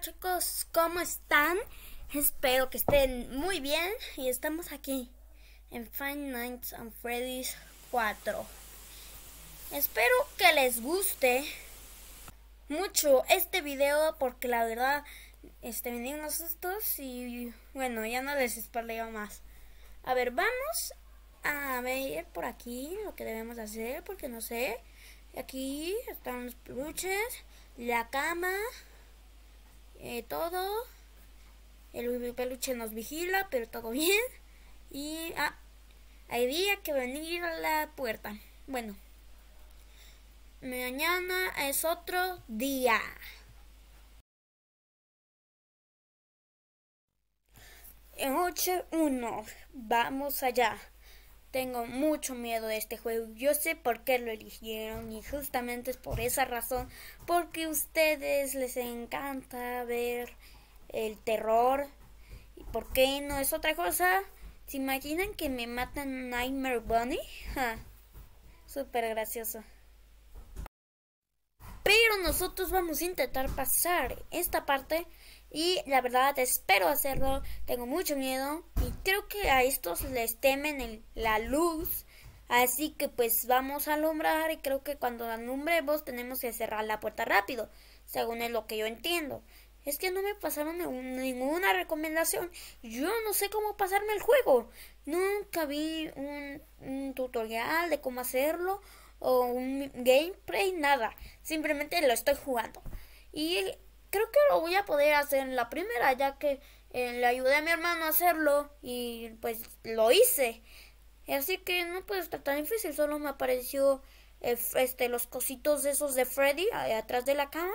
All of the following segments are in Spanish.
chicos, ¿cómo están? Espero que estén muy bien y estamos aquí en Fine Nights at Freddy's 4. Espero que les guste mucho este video porque la verdad este, me unos sustos y bueno, ya no les espaleo más. A ver, vamos a ver por aquí lo que debemos hacer porque no sé. Aquí están los peluches, la cama, eh, todo. El peluche nos vigila, pero todo bien. Y ah, día que venir a la puerta. Bueno, mañana es otro día. En uno vamos allá. Tengo mucho miedo de este juego. Yo sé por qué lo eligieron y justamente es por esa razón, porque a ustedes les encanta ver el terror. ¿Y por qué no es otra cosa? ¿Se imaginan que me matan Nightmare Bunny? Ja, súper gracioso. Pero nosotros vamos a intentar pasar esta parte y la verdad espero hacerlo. Tengo mucho miedo, creo que a estos les temen el, la luz, así que pues vamos a alumbrar y creo que cuando alumbremos tenemos que cerrar la puerta rápido, según es lo que yo entiendo. Es que no me pasaron ninguna recomendación. Yo no sé cómo pasarme el juego. Nunca vi un tutorial de cómo hacerlo o un gameplay, nada. Simplemente lo estoy jugando. Y creo que lo voy a poder hacer en la primera, ya que eh, le ayudé a mi hermano a hacerlo y pues lo hice. Así que no puede estar tan difícil, solo me apareció eh, este, los cositos esos de Freddy atrás de la cama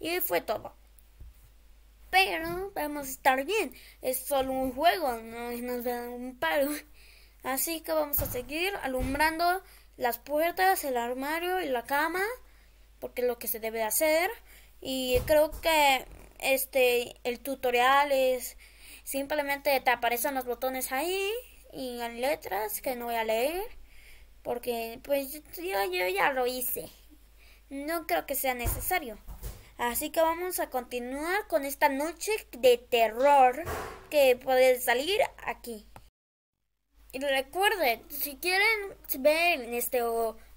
y fue todo. Pero vamos a estar bien, es solo un juego, no nos dan un paro. Así que vamos a seguir alumbrando las puertas, el armario y la cama, porque es lo que se debe hacer. Y creo que este, el tutorial es simplemente te aparecen los botones ahí y en letras que no voy a leer porque pues yo, ya lo hice. No creo que sea necesario. Así que vamos a continuar con esta noche de terror que puede salir aquí. Y recuerden, si quieren ver este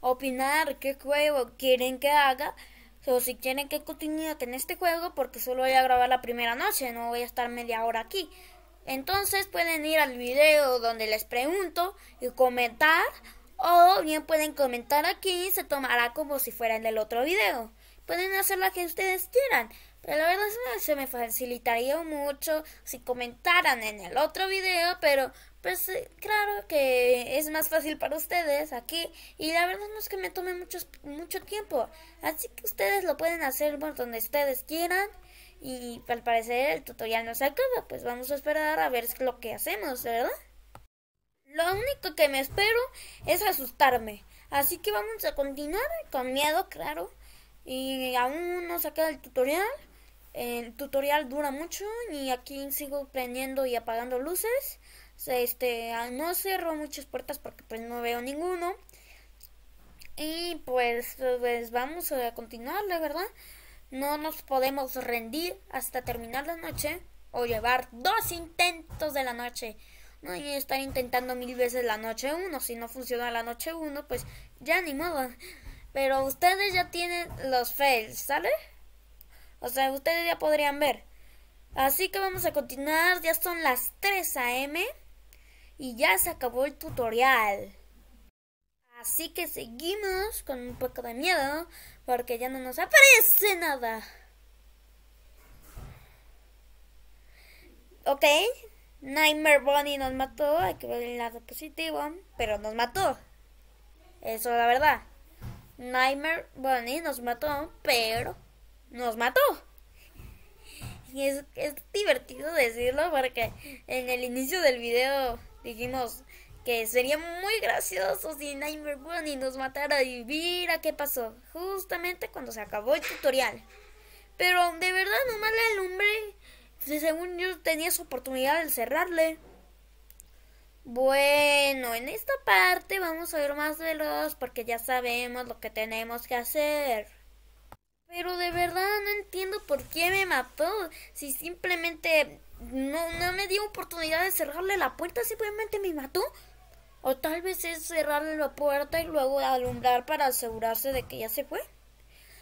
opinar qué juego quieren que haga, o si quieren que continúe en este juego, porque solo voy a grabar la primera noche, no voy a estar media hora aquí. Entonces pueden ir al video donde les pregunto y comentar. O bien pueden comentar aquí y se tomará como si fuera en el otro video. Pueden hacer lo que ustedes quieran. Pero la verdad es se me facilitaría mucho si comentaran en el otro video. Pero pues eh, claro que es más fácil para ustedes aquí y la verdad no es que me tome mucho, mucho tiempo, así que ustedes lo pueden hacer por donde ustedes quieran y al parecer el tutorial no se acaba, pues vamos a esperar a ver lo que hacemos, ¿verdad? Lo único que me espero es asustarme, así que vamos a continuar con miedo, claro, y aún no se acaba el tutorial. El tutorial dura mucho y aquí sigo prendiendo y apagando luces este, ah, no cerró muchas puertas porque pues no veo ninguno. Y pues, pues, vamos a continuar, la verdad. No nos podemos rendir hasta terminar la noche o llevar dos intentos de la noche. No y estar intentando mil veces la noche uno Si no funciona la noche uno, pues ya ni modo. Pero ustedes ya tienen los fails, ¿sale? O sea, ustedes ya podrían ver. Así que vamos a continuar. Ya son las 3 a.m. Y ya se acabó el tutorial. Así que seguimos con un poco de miedo porque ya no nos aparece nada. Ok, Nightmare Bunny nos mató, hay que ver el lado positivo, pero nos mató. Eso es la verdad. Nightmare Bunny nos mató, pero nos mató. Y es, es divertido decirlo porque en el inicio del video dijimos que sería muy gracioso si Nightmare Bunny nos matara y mira qué pasó, justamente cuando se acabó el tutorial. Pero de verdad no nomás le si según yo tenía su oportunidad de cerrarle. Bueno, en esta parte vamos a ir más veloz porque ya sabemos lo que tenemos que hacer. Pero de verdad no entiendo por qué me mató. Si simplemente no, no me dio oportunidad de cerrarle la puerta, simplemente me mató. O tal vez es cerrarle la puerta y luego alumbrar para asegurarse de que ya se fue.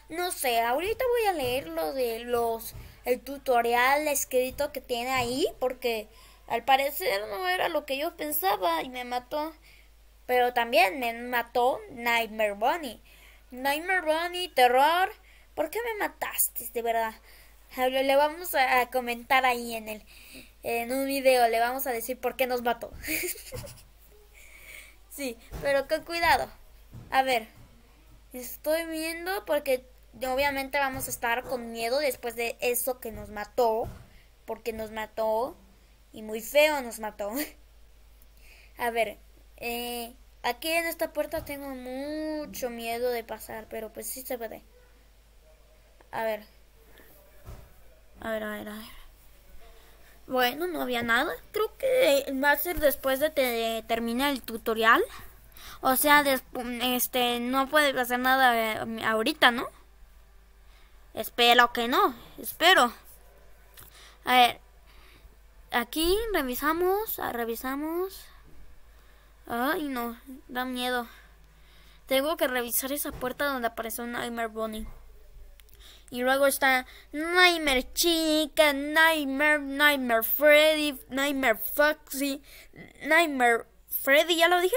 No sé, ahorita voy a leer lo de los el tutorial escrito que tiene ahí porque al parecer no era lo que yo pensaba y me mató. Pero también me mató Nightmare Bunny. Nightmare Bunny, terror. ¿Por qué me mataste de verdad? Le vamos a comentar ahí en el en un video, le vamos a decir por qué nos mató. sí, pero con cuidado. A ver, estoy viendo porque obviamente vamos a estar con miedo después de eso que nos mató, porque nos mató y muy feo nos mató. a ver, eh, aquí en esta puerta tengo mucho miedo de pasar, pero pues sí se puede. A ver, a ver, a ver, a ver. Bueno, no había nada. Creo que eh, va a ser después de que eh, termine el tutorial. O sea, este, no puede hacer nada eh, ahorita, ¿no? Espero que no. Espero. A ver. Aquí revisamos, ah, revisamos. Ay, no, da miedo. Tengo que revisar esa puerta donde apareció un Nightmare Bunny. Y luego está Nightmare Chica, Nightmare, Nightmare Freddy, Nightmare Foxy, Nightmare Freddy, ¿ya lo dije?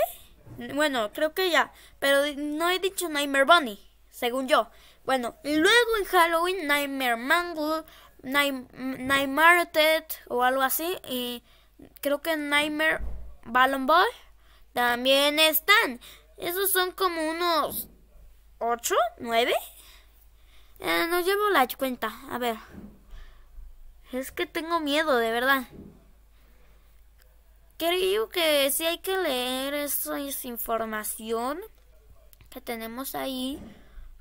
Bueno, creo que ya, pero no he dicho Nightmare Bunny, según yo. Bueno, y luego en Halloween Nightmare Mangle, Nightmare Ted o algo así, y creo que Nightmare Ballon Boy también están. Esos son como unos 8, 9. Eh, no llevo la cuenta. A ver. Es que tengo miedo, de verdad. Creo que si hay que leer esa información que tenemos ahí.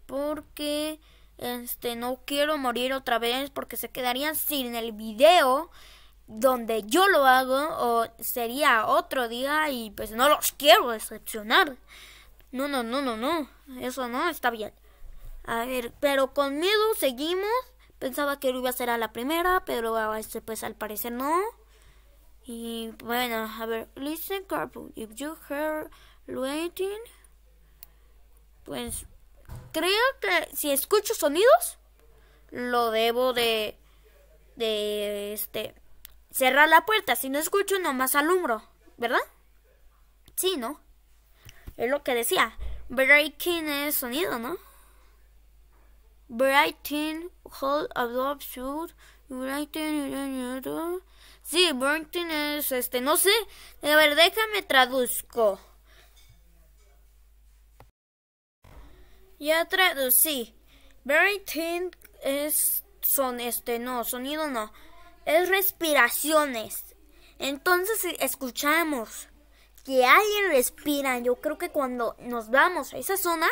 Porque este no quiero morir otra vez. Porque se quedarían sin el video donde yo lo hago. O sería otro día. Y pues no los quiero decepcionar. No, no, no, no, no. Eso no está bien. A ver, pero con miedo seguimos. Pensaba que iba a ser a la primera, pero este, pues al parecer no. Y bueno, a ver, listen Carpool, If you hear waiting, pues creo que si escucho sonidos, lo debo de, de este, cerrar la puerta. Si no escucho, nomás alumbro, ¿verdad? Sí, ¿no? Es lo que decía. Breaking es sonido, ¿no? Brighton Hall Above Shoot. Brighton. Sí, Brighton es este. No sé. A ver, déjame traduzco. Ya traducí. Brighton es. Son este. No, sonido no. Es respiraciones. Entonces e, escuchamos que alguien respira. Yo creo que cuando nos vamos a esa zona,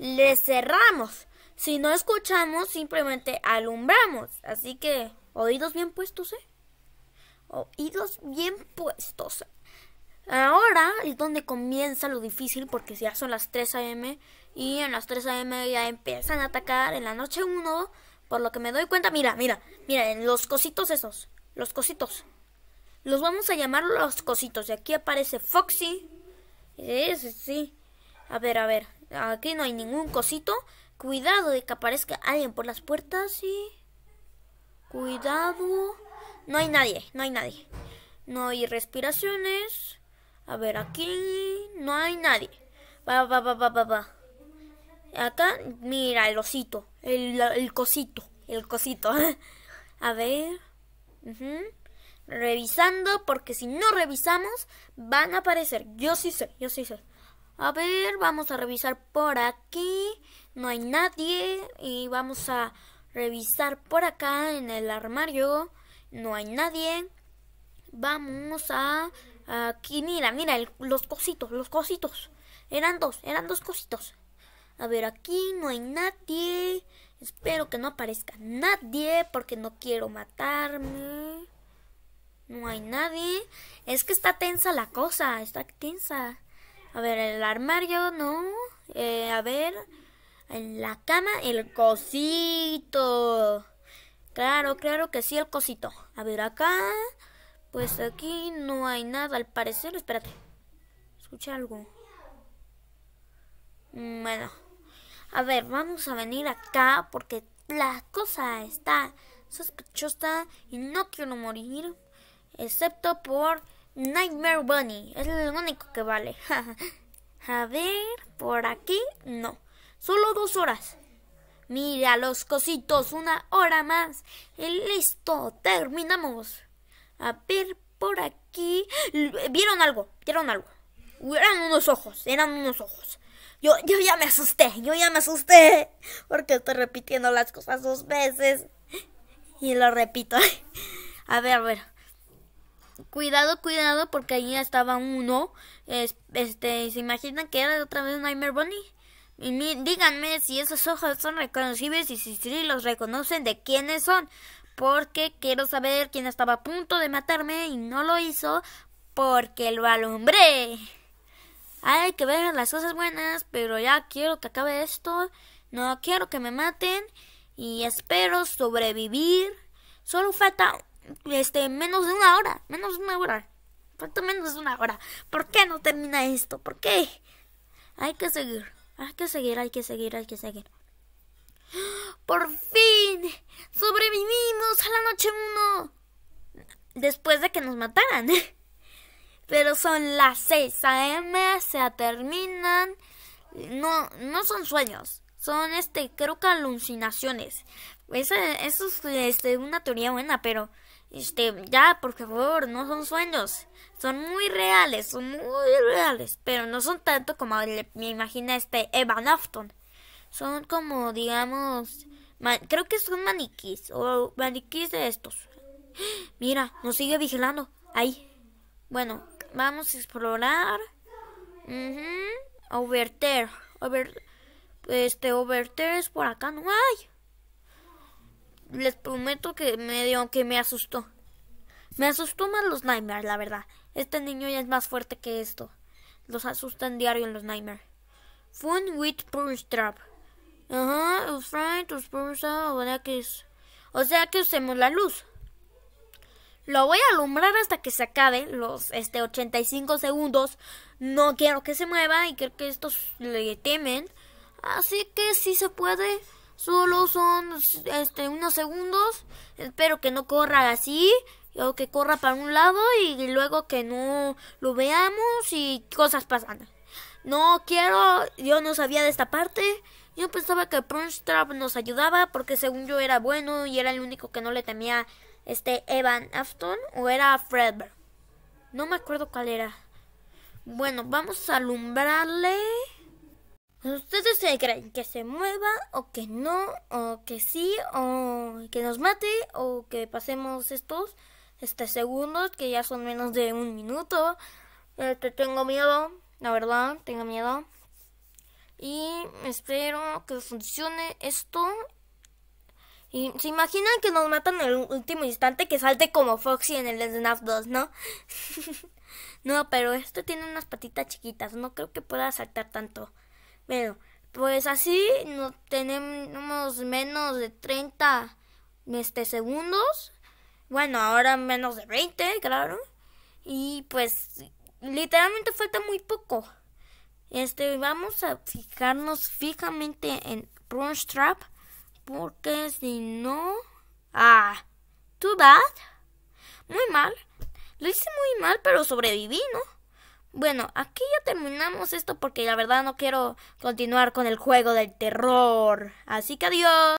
le cerramos si no escuchamos, simplemente alumbramos. Así que, oídos bien puestos, ¿eh? Oídos bien puestos. Ahora es donde comienza lo difícil porque ya son las 3 a.m. y en las 3 a.m. ya empiezan a atacar en la noche 1. Por lo que me doy cuenta, mira, mira, mira, en los cositos esos, los cositos. Los vamos a llamar los cositos. Y aquí aparece Foxy. Sí, sí. A ver, a ver. Aquí no hay ningún cosito. Cuidado de que aparezca alguien por las puertas y... Cuidado. No hay nadie, no hay nadie. No hay respiraciones. A ver, aquí no hay nadie. Va, va, va, va, va, va. Acá, mira, el osito. El, cosito. El cosito. A ver. Revisando, porque si no revisamos, van a aparecer. Yo sí sé, yo sí sé. A ver, vamos a revisar por aquí. No hay nadie. Y vamos a revisar por acá en el armario. No hay nadie. Vamos a... Aquí, mira, mira, los cositos, los cositos. Eran dos, eran dos cositos. A ver, aquí no hay nadie. Espero que no aparezca nadie porque no quiero matarme. No hay nadie. Es que está tensa la cosa, está tensa. A ver, el armario, no. Eh, a ver, en la cama, el cosito. Claro, claro que sí, el cosito. A ver, acá. Pues aquí no hay nada, al parecer. Espérate. Escucha algo. Bueno. A ver, vamos a venir acá porque la cosa está sospechosa y no quiero morir. Excepto por Nightmare Bunny. Es el único que vale. A ver, por aquí no. Solo dos horas. Mira los cositos, una hora más. Y listo, terminamos. A ver, por aquí. ¿Vieron algo? ¿Vieron algo? Eran unos ojos, eran unos ojos. Yo, yo ya me asusté, yo ya me asusté. Porque estoy repitiendo las cosas dos veces. Y lo repito. A ver, a ver cuidado, cuidado, porque ahí estaba uno. este, ¿se imaginan que era otra vez Nightmare Bunny? díganme si esos ojos son reconocibles y si, sí los reconocen de quiénes son. Porque quiero saber quién estaba a punto de matarme y no lo hizo porque lo alumbré. Hay que ver las cosas buenas, pero ya quiero que acabe esto. No quiero que me maten y espero sobrevivir. Solo falta este, menos de una hora, menos de una hora. Falta menos de una hora. ¿Por qué no termina esto? ¿Por qué? Hay que seguir, hay que seguir, hay que seguir, hay que seguir. Por fin, sobrevivimos a la noche 1. Después de que nos mataran. Pero son las 6 a.m., se terminan. No, no son sueños, son este, creo que alucinaciones. Esa, eso es este, una teoría buena, pero este, ya, por favor, no son sueños. Son muy reales, son muy reales. Pero no son tanto como me imagina este Evan Afton. Son como, digamos, creo que son maniquís o maniquís de estos. Mira, nos sigue vigilando. Ahí. Bueno, vamos a explorar. mhm -huh. Over there. Over, este, Overter es por acá, ¿no? hay les prometo que medio que me asustó. Me asustó más los Nightmares, la verdad. Este niño ya es más fuerte que esto. Los asustan diario en los Nightmares. Fun with Trap. Ajá, uh ah, -huh. O sea que usemos la luz. Lo voy a alumbrar hasta que se acabe los este 85 segundos. No quiero que se mueva y creo que estos le temen. Así que si se puede, Solo son este, unos segundos. Espero que no corra así. O que corra para un lado y luego que no lo veamos y cosas pasan. No quiero, yo no sabía de esta parte. Yo pensaba que Prunstrap nos ayudaba porque según yo era bueno y era el único que no le temía este Evan Afton o era Fredberg. No me acuerdo cuál era. Bueno, vamos a alumbrarle. Pues, Ustedes se creen que se mueva o que no, o que sí, o que nos mate, o que pasemos estos este, segundos, que ya son menos de un minuto. Este, tengo miedo, la verdad, tengo miedo. Y espero que funcione esto. Y, ¿Se imaginan que nos matan en el último instante que salte como Foxy en el Snap 2, no? no, pero esto tiene unas patitas chiquitas, no creo que pueda saltar tanto. Pero, pues así no tenemos menos de 30 este, segundos. Bueno, ahora menos de 20, claro. Y pues literalmente falta muy poco. Este, vamos a fijarnos fijamente en Brunch Trap. Porque si no... Ah, too bad. Muy mal. Lo hice muy mal, pero sobreviví, ¿no? Bueno, aquí ya terminamos esto porque la verdad no quiero continuar con el juego del terror. Así que adiós.